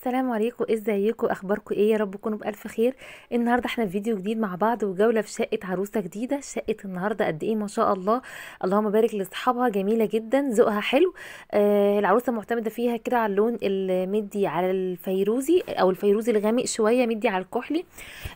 السلام عليكم إيه ازيكم اخباركم ايه يا رب تكونوا بالف خير النهارده احنا في فيديو جديد مع بعض وجوله في شقه عروسه جديده شقه النهارده قد ايه ما شاء الله اللهم بارك لاصحابها جميله جدا ذوقها حلو آه العروسه معتمده فيها كده على اللون المدي على الفيروزي او الفيروزي الغامق شويه مدي على الكحلي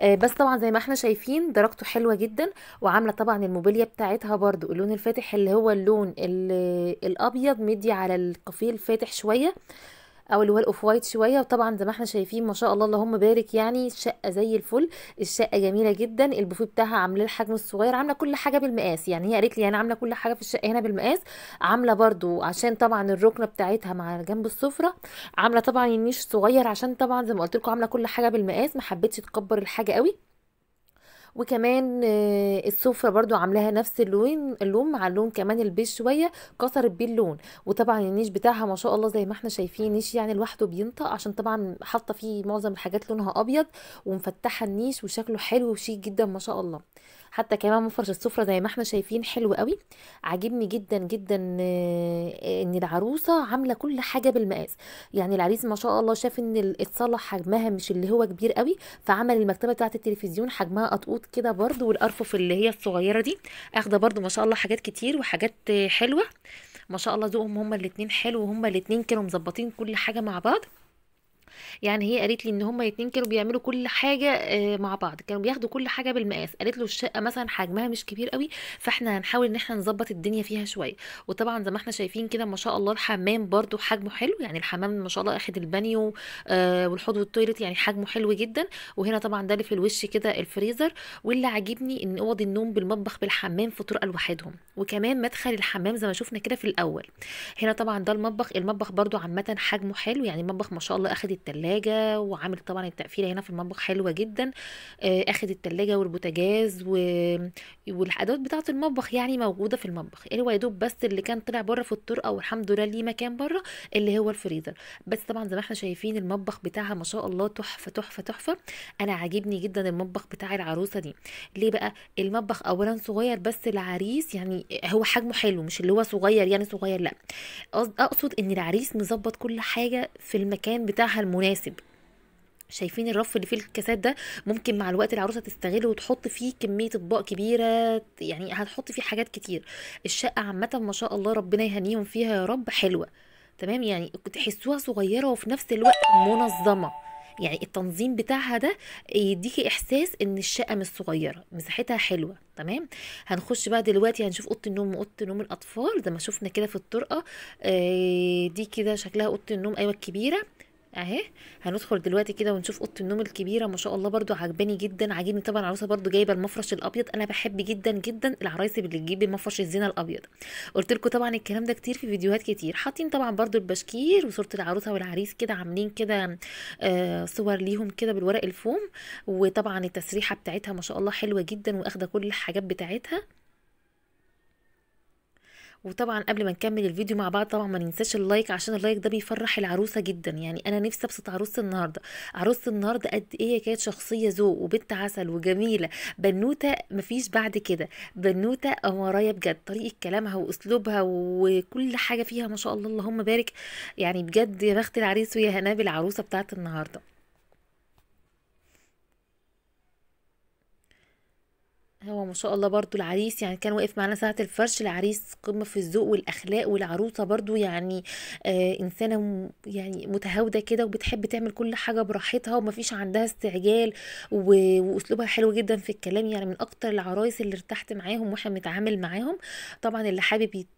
آه بس طبعا زي ما احنا شايفين درجته حلوه جدا وعامله طبعا الموبيليا بتاعتها برده اللون الفاتح اللي هو اللون الابيض مدي على القفيل الفاتح شويه او اللي هو الاوف وايت شويه وطبعا زي ما احنا شايفين ما شاء الله اللهم بارك يعني الشقه زي الفل الشقه جميله جدا البوفيه بتاعها عامله الحجم الصغير عامله كل حاجه بالمقاس يعني هي قالت لي انا عامله كل حاجه في الشقه هنا بالمقاس عامله برضو عشان طبعا الركنه بتاعتها مع جنب السفره عامله طبعا النيش صغير عشان طبعا زي ما قلت لكم عامله كل حاجه بالمقاس ما حبيتش تكبر الحاجه قوي وكمان آه، السفرة برضو عاملاها نفس اللون اللون مع اللون كمان البيج شوية كسرت بيه اللون وطبعا النيش بتاعها ما شاء الله زي ما احنا شايفين نيش يعني لوحده بينطق عشان طبعا حاطة فيه معظم الحاجات لونها أبيض ومفتحة النيش وشكله حلو وشيك جدا ما شاء الله حتى كمان مفرش السفرة زي ما احنا شايفين حلو قوي عاجبني جدا جدا آه، ان العروسة عاملة كل حاجة بالمقاس يعني العريس ما شاء الله شاف ان الصاله حجمها مش اللي هو كبير قوي فعمل المكتبة بتاعة التلفزيون حجمها قطقوط كده برضو والارفف اللي هي الصغيرة دي اخدة برضو ما شاء الله حاجات كتير وحاجات حلوة ما شاء الله ذوقهم هما الاتنين حلو وهما الاتنين كانوا مظبطين كل حاجة مع بعض يعني هي قالت لي ان هما الاثنين كانوا بيعملوا كل حاجه آه، مع بعض كانوا بياخدوا كل حاجه بالمقاس قالت له الشقه مثلا حجمها مش كبير قوي فاحنا هنحاول ان احنا نظبط الدنيا فيها شويه وطبعا زي ما احنا شايفين كده ما شاء الله الحمام برده حجمه حلو يعني الحمام ما شاء الله اخد البانيو آه، والحوض والتويلت يعني حجمه حلو جدا وهنا طبعا ده اللي في الوش كده الفريزر واللي عاجبني ان اوض النوم بالمطبخ بالحمام في طرقه لوحدهم وكمان مدخل الحمام زي ما شفنا كده في الاول هنا طبعا ده المطبخ المطبخ برده عامه حجمه حلو يعني المطبخ ما شاء الله اخد التلاجة وعامل طبعا التقفيلة هنا في المطبخ حلوة جدا آه، اخد التلاجة والبوتاجاز و... والادوات بتاعة المطبخ يعني موجودة في المطبخ اللي هو يا دوب بس اللي كان طلع بره في الطرقة والحمد لله ليه مكان بره اللي هو الفريزر بس طبعا زي ما احنا شايفين المطبخ بتاعها ما شاء الله تحفة تحفة تحفة انا عاجبني جدا المطبخ بتاع العروسة دي ليه بقى المطبخ اولا صغير بس العريس يعني هو حجمه حلو مش اللي هو صغير يعني صغير لا اقصد ان العريس مظبط كل حاجة في المكان بتاعها المناسب شايفين الرف اللي فيه الكاسات ده ممكن مع الوقت العروسه تستغله وتحط فيه كميه اطباق كبيره يعني هتحط فيه حاجات كتير الشقه عامه ما شاء الله ربنا يهنيهم فيها يا رب حلوه تمام يعني تحسوها صغيره وفي نفس الوقت منظمه يعني التنظيم بتاعها ده يديكي احساس ان الشقه مش صغيره مساحتها حلوه تمام هنخش بقى دلوقتي هنشوف اوضه النوم واوضه نوم الاطفال زي ما شفنا كده في الطرقه آه، دي كده شكلها اوضه النوم ايوه الكبيره اهي هندخل دلوقتي كده ونشوف اوضه النوم الكبيره ما شاء الله برضو عجباني جدا عاجبني طبعا العروسه برضو جايبه المفرش الابيض انا بحب جدا جدا العرايس اللي تجيب المفرش الزينه الابيض قلت لكم طبعا الكلام ده كتير في فيديوهات كتير حاطين طبعا برضو البشكير وصوره العروسه والعريس كده عاملين كده آه صور ليهم كده بالورق الفوم وطبعا التسريحه بتاعتها ما شاء الله حلوه جدا واخده كل الحاجات بتاعتها وطبعا قبل ما نكمل الفيديو مع بعض طبعا ما ننساش اللايك عشان اللايك ده بيفرح العروسه جدا يعني انا نفسي ابسط عروسه النهارده عروسه النهارده قد ايه كانت شخصيه ذوق وبنت عسل وجميله بنوته مفيش بعد كده بنوته قمرايه بجد طريقه كلامها واسلوبها وكل حاجه فيها ما شاء الله اللهم بارك يعني بجد يا بخت العريس ويا هناب العروسه بتاعت النهارده هو ما شاء الله برضو العريس يعني كان واقف معانا ساعة الفرش العريس قمة في الذوق والأخلاق والعروسة برضو يعني آه إنسانة يعني متهاودة كده وبتحب تعمل كل حاجة براحتها ومفيش عندها استعجال و... وأسلوبها حلو جدا في الكلام يعني من أكتر العرايس اللي ارتحت معاهم وإحنا بنتعامل معاهم طبعا اللي حابب يت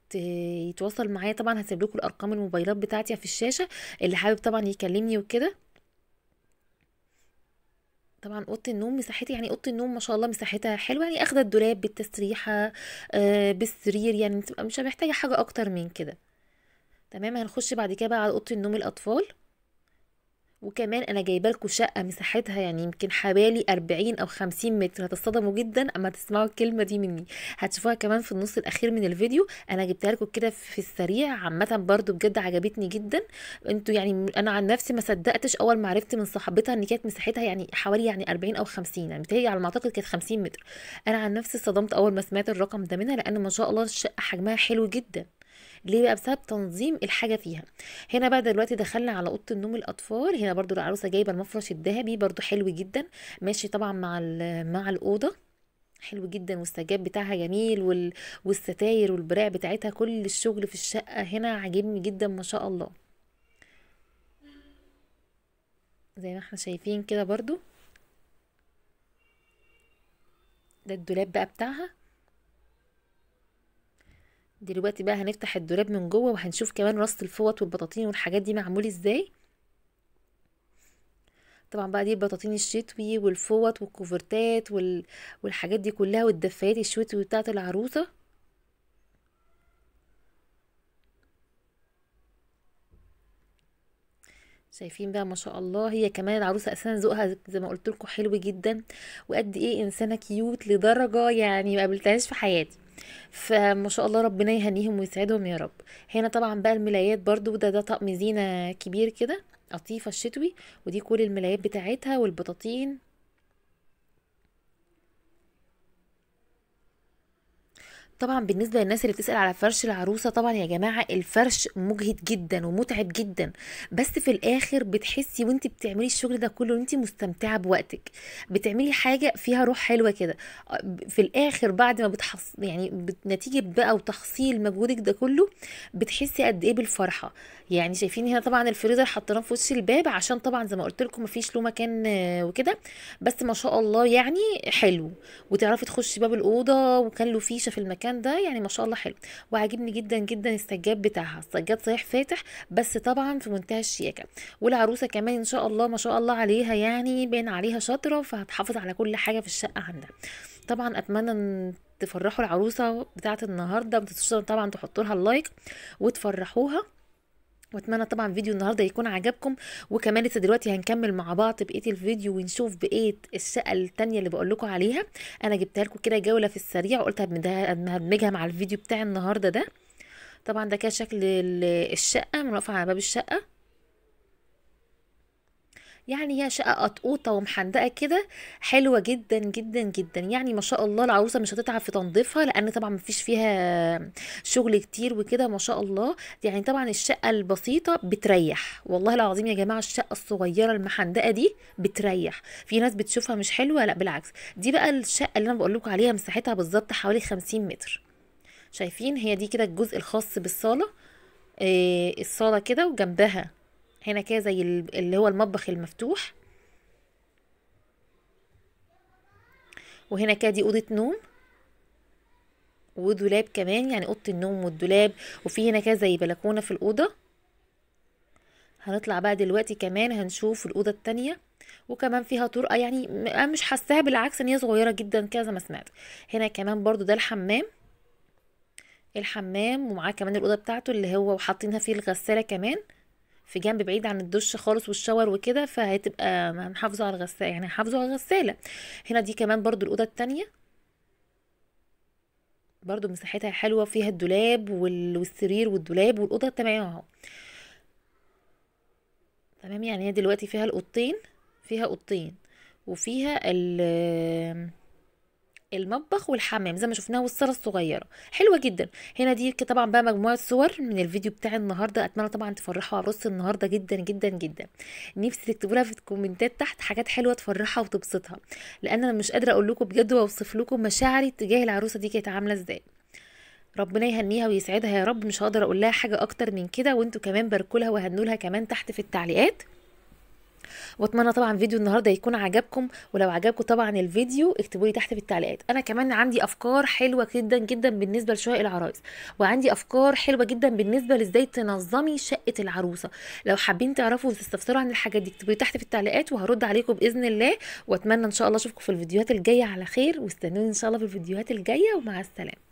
يتواصل معايا طبعا هسيب لكم الارقام الموبايلات بتاعتي في الشاشه اللي حابب طبعا يكلمني وكده طبعا اوضه النوم مساحتها يعني اوضه النوم ما شاء الله مساحتها حلوه يعني اخده الدولاب بالتسريحه آه بالسرير يعني مش محتاجه حاجه اكتر من كده تمام هنخش بعد كده بقى على اوضه النوم الاطفال وكمان انا جايبه لكم شقه مساحتها يعني يمكن حوالي 40 او 50 متر هتصطدموا جدا اما تسمعوا الكلمه دي مني هتشوفوها كمان في النص الاخير من الفيديو انا جبتها لكم كده في السريع عامه برضو بجد عجبتني جدا انتوا يعني انا عن نفسي ما صدقتش اول ما عرفت من صاحبتها ان كانت مساحتها يعني حوالي يعني 40 او 50 يعني بتهي على ما اعتقد كانت 50 متر انا عن نفسي صدمت اول ما سمعت الرقم ده منها لان ما شاء الله الشقه حجمها حلو جدا ليه بقى بسبب تنظيم الحاجه فيها هنا بقى دلوقتي دخلنا على اوضه النوم الاطفال هنا برضو العروسه جايبه المفرش الذهبي برضو حلو جدا ماشي طبعا مع مع الاوضه حلو جدا والسجاد بتاعها جميل وال... والستاير والبراع بتاعتها كل الشغل في الشقه هنا عاجبني جدا ما شاء الله زي ما احنا شايفين كده برضو ده الدولاب بقى بتاعها دلوقتي بقى هنفتح الدولاب من جوه وهنشوف كمان رصة الفوط والبطاطين والحاجات دي معمول ازاي طبعا بقى دي البطاطين الشتوي والفوط والكوفرتات وال... والحاجات دي كلها والدفايات الشتوي بتاعه العروسه شايفين بقى ما شاء الله هي كمان العروسه اساسا ذوقها زي ما قلت لكم حلو جدا وقد ايه انسانه كيوت لدرجه يعني ما قابلتهاش في حياتي فما شاء الله ربنا يهنيهم ويسعدهم يا رب هنا طبعا بقى الملايات برضو ده ده طقم زينة كبير كده قطيفة الشتوي ودي كل الملايات بتاعتها والبطاطين طبعا بالنسبه للناس اللي بتسال على فرش العروسه طبعا يا جماعه الفرش مجهد جدا ومتعب جدا بس في الاخر بتحسي وانت بتعملي الشغل ده كله وانت مستمتعه بوقتك بتعملي حاجه فيها روح حلوه كده في الاخر بعد ما بتحص يعني نتيجه بقى وتحصيل مجهودك ده كله بتحسي قد ايه بالفرحه يعني شايفين هنا طبعا الفريزر حطيناه في وش الباب عشان طبعا زي ما قلت لكم مفيش له مكان آه، وكده بس ما شاء الله يعني حلو وتعرفي تخشي باب الاوضه وكان له فيشه في المكان الكلام ده يعني ما شاء الله حلو وعاجبني جدا جدا السجاد بتاعها السجاد صحيح فاتح بس طبعا في منتهى الشياكه والعروسه كمان ان شاء الله ما شاء الله عليها يعني باين عليها شاطره فهتحافظ على كل حاجه في الشقه عندها طبعا اتمنى ان تفرحوا العروسه بتاعه النهارده ما تنسوش طبعا تحطوا لها اللايك وتفرحوها واتمنى طبعا فيديو النهارده يكون عجبكم وكمان لسه دلوقتي هنكمل مع بعض بقيه الفيديو ونشوف بقيه الشقه التانية اللي بقول لكم عليها انا جبتها لكم كده جوله في السريع وقلت هدمجها مع الفيديو بتاع النهارده ده طبعا ده كده شكل الشقه من واقفه على باب الشقه يعني هي شقه قطقوطه ومحندقه كده حلوه جدا جدا جدا يعني ما شاء الله العروسه مش هتتعب في تنظيفها لان طبعا مفيش فيها شغل كتير وكده ما شاء الله يعني طبعا الشقه البسيطه بتريح والله العظيم يا جماعه الشقه الصغيره المحندقه دي بتريح في ناس بتشوفها مش حلوه لا بالعكس دي بقى الشقه اللي انا بقول لكم عليها مساحتها بالظبط حوالي 50 متر شايفين هي دي كده الجزء الخاص بالصاله إيه الصاله كده وجنبها هنا كده زي اللي هو المطبخ المفتوح وهنا كده دي اوضه نوم ودولاب كمان يعني اوضه النوم والدولاب وفي هنا كده زي بلكونه في الاوضه هنطلع بقى دلوقتي كمان هنشوف الاوضه التانية وكمان فيها طرقه آه، يعني انا مش حاساها بالعكس ان هي صغيره جدا كذا ما سمعت هنا كمان برضو ده الحمام الحمام ومعاه كمان الاوضه بتاعته اللي هو وحاطينها فيه الغساله كمان في جنب بعيد عن الدش خالص والشاور وكده فهتبقى هنحافظه على الغسالة يعني هنحافظه على الغسالة هنا دي كمان برضو الأوضة التانية برضو مساحتها حلوة فيها الدولاب والسرير والدولاب والأوضة تمام اهو تمام يعني هي دلوقتي فيها الأوضتين فيها أوضتين وفيها ال المطبخ والحمام زي ما شفناه والصاله الصغيره حلوه جدا هنا دي طبعا بقى مجموعه صور من الفيديو بتاع النهارده اتمنى طبعا تفرحوا عروس النهارده جدا جدا جدا نفسي تكتبوا لها في الكومنتات تحت حاجات حلوه تفرحها وتبسطها لان انا مش قادره اقول لكم بجد واوصف لكم مشاعري تجاه العروسه دي كانت عامله ازاي ربنا يهنيها ويسعدها يا رب مش هقدر اقول لها حاجه اكتر من كده وانتوا كمان باركوا لها وهنوا لها كمان تحت في التعليقات واتمنى طبعا فيديو النهارده يكون عجبكم ولو عجبكم طبعا الفيديو اكتبوا لي تحت في التعليقات انا كمان عندي افكار حلوه جدا جدا بالنسبه لشقق العرايس وعندي افكار حلوه جدا بالنسبه لازاي تنظمي شقه العروسه لو حابين تعرفوا وتستفسروا عن الحاجات دي اكتبوا لي تحت في التعليقات وهرد عليكم باذن الله واتمنى ان شاء الله اشوفكم في الفيديوهات الجايه على خير واستنوني ان شاء الله في الفيديوهات الجايه ومع السلامه